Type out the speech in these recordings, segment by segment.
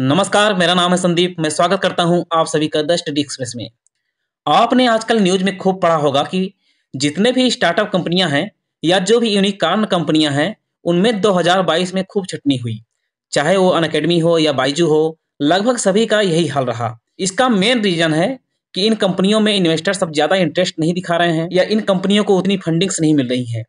नमस्कार मेरा नाम है संदीप मैं स्वागत करता हूं आप सभी का द स्टडी एक्सप्रेस में आपने आजकल न्यूज में खूब पढ़ा होगा कि जितने भी स्टार्टअप कंपनियां हैं या जो भी यूनिकॉर्न कंपनियां हैं उनमें 2022 में खूब छटनी हुई चाहे वो अन अकेडमी हो या बाइजू हो लगभग सभी का यही हाल रहा इसका मेन रीजन है कि इन कंपनियों में इन्वेस्टर्स अब ज्यादा इंटरेस्ट नहीं दिखा रहे हैं या इन कंपनियों को उतनी फंडिंग्स नहीं मिल रही है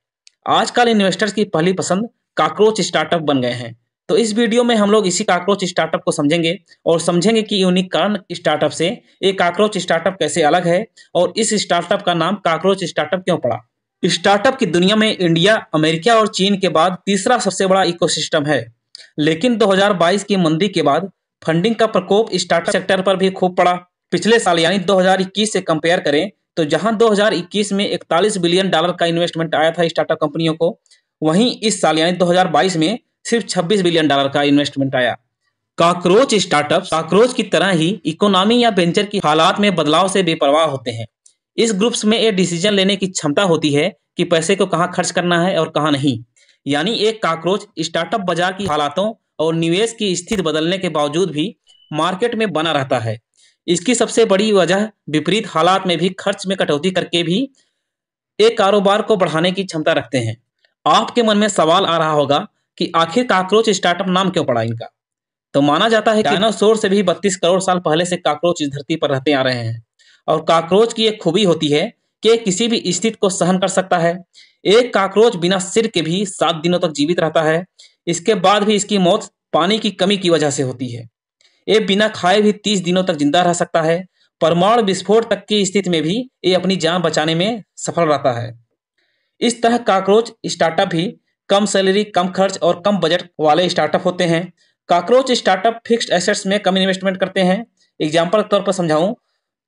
आजकल इन्वेस्टर्स की पहली पसंद काकरोच स्टार्टअप बन गए हैं तो इस वीडियो में हम लोग इसी काकरोच स्टार्टअप को समझेंगे और समझेंगे कि यूनिकॉर्न स्टार्टअप से ये काकरोच स्टार्टअप कैसे अलग है और इस स्टार्टअप का नाम काकरोच स्टार्टअप क्यों पड़ा स्टार्टअप की दुनिया में इंडिया अमेरिका और चीन के बाद तीसरा सबसे बड़ा इकोसिस्टम है लेकिन 2022 की मंदी के बाद फंडिंग का प्रकोप स्टार्टअप सेक्टर पर भी खूब पड़ा पिछले साल यानी 2021 से कंपेयर करें तो जहां 2021 में 41 बिलियन डॉलर का इन्वेस्टमेंट आया था स्टार्टअप कंपनियों को वहीं इस साल यानी 2022 में सिर्फ 26 बिलियन डॉलर का इन्वेस्टमेंट आया काक्रोच स्टार्टअप काक्रोच की तरह ही इकोनॉमी या वेंचर की हालात में बदलाव से बेपरवाह होते हैं इस ग्रुप्स में एक डिसीजन लेने की क्षमता होती है कि पैसे को कहाँ खर्च करना है और कहाँ नहीं यानी एक काक्रोच स्टार्टअप बाजार की हालातों और निवेश की स्थिति बदलने के बावजूद भी मार्केट में बना रहता है इसकी सबसे बड़ी वजह विपरीत हालात में भी खर्च में कटौती करके भी एक कारोबार को बढ़ाने की क्षमता रखते हैं आपके मन में सवाल आ रहा होगा कि आखिर काकरोच स्टार्टअप नाम क्यों पड़ा इनका तो माना जाता है कि डायनासोर से भी बत्तीस करोड़ साल पहले से काकरोच इस धरती पर रहते आ रहे हैं और काकरोच की एक खूबी होती है कि किसी भी स्थिति को सहन कर सकता है एक काकरोच बिना सिर के भी सात दिनों तक जीवित रहता है इसके बाद भी इसकी मौत पानी की कमी की वजह से होती है ये बिना खाए भी तीस दिनों तक जिंदा रह सकता है परमाणु विस्फोट तक की स्थिति में भी ये अपनी जान बचाने में सफल रहता है इस तरह काकरोच स्टार्टअप भी कम सैलरी कम खर्च और कम बजट वाले स्टार्टअप होते हैं काक्रोच स्टार्टअप फिक्स्ड एसेट्स में कम इन्वेस्टमेंट करते हैं एग्जाम्पल तौर पर समझाऊं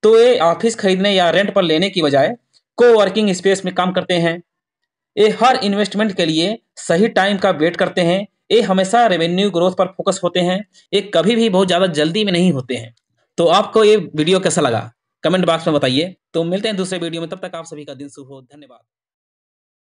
तो ये ऑफिस खरीदने या रेंट पर लेने की बजाय को वर्किंग स्पेस में काम करते हैं ये हर इन्वेस्टमेंट के लिए सही टाइम का वेट करते हैं ये हमेशा रेवेन्यू ग्रोथ पर फोकस होते हैं ये कभी भी बहुत ज़्यादा जल्दी में नहीं होते हैं तो आपको ये वीडियो कैसा लगा कमेंट बॉक्स में बताइए तो मिलते हैं दूसरे वीडियो में तब तक आप सभी का दिन शुभ हो धन्यवाद